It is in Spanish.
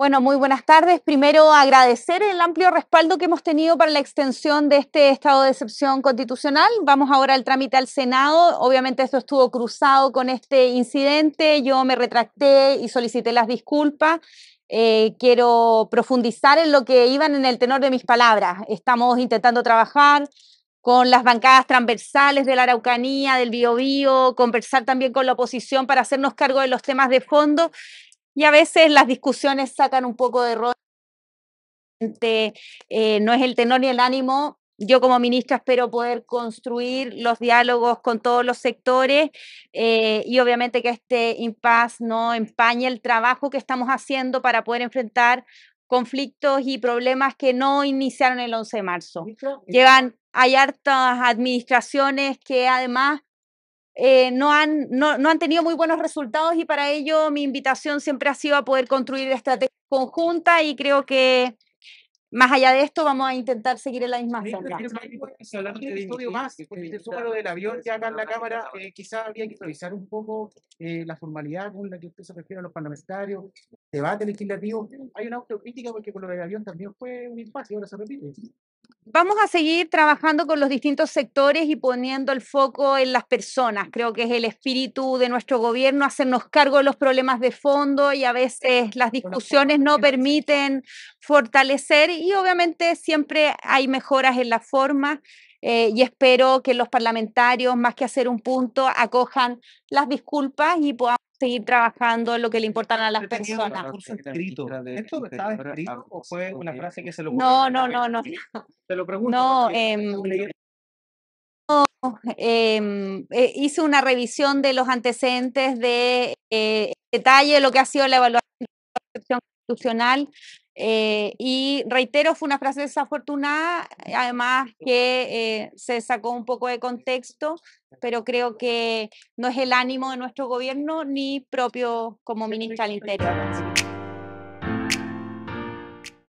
Bueno, muy buenas tardes. Primero, agradecer el amplio respaldo que hemos tenido para la extensión de este estado de excepción constitucional. Vamos ahora al trámite al Senado. Obviamente esto estuvo cruzado con este incidente. Yo me retracté y solicité las disculpas. Eh, quiero profundizar en lo que iban en el tenor de mis palabras. Estamos intentando trabajar con las bancadas transversales de la Araucanía, del Biobío, conversar también con la oposición para hacernos cargo de los temas de fondo y a veces las discusiones sacan un poco de rol eh, no es el tenor ni el ánimo. Yo como ministra espero poder construir los diálogos con todos los sectores eh, y obviamente que este impasse no empañe el trabajo que estamos haciendo para poder enfrentar conflictos y problemas que no iniciaron el 11 de marzo. Llevan, hay hartas administraciones que además eh, no, han, no, no, han tenido muy buenos resultados y para ello mi invitación siempre ha sido a poder construir estrategias conjuntas y creo que más allá de esto vamos a intentar seguir en la misma senda. un estudio más, porque se del avión ya haga en la Cámara, eh, quizá habría que revisar un poco eh, la formalidad con la que usted se refiere a los parlamentarios, debate legislativo, hay una autocrítica porque con lo del avión también fue un impasse y ahora se repite. Vamos a seguir trabajando con los distintos sectores y poniendo el foco en las personas. Creo que es el espíritu de nuestro gobierno hacernos cargo de los problemas de fondo y a veces las discusiones no permiten fortalecer y obviamente siempre hay mejoras en la forma. Eh, y espero que los parlamentarios, más que hacer un punto, acojan las disculpas y podamos seguir trabajando en lo que le importan a las personas. Escrito. ¿Esto estaba escrito o fue una frase que se lo No, no, no, no. Te lo pregunto. No, em, em, eh, hice una revisión de los antecedentes de eh, detalle de lo que ha sido la evaluación de la percepción eh, y reitero, fue una frase desafortunada, eh, además que eh, se sacó un poco de contexto, pero creo que no es el ánimo de nuestro gobierno ni propio como ministra del Interior.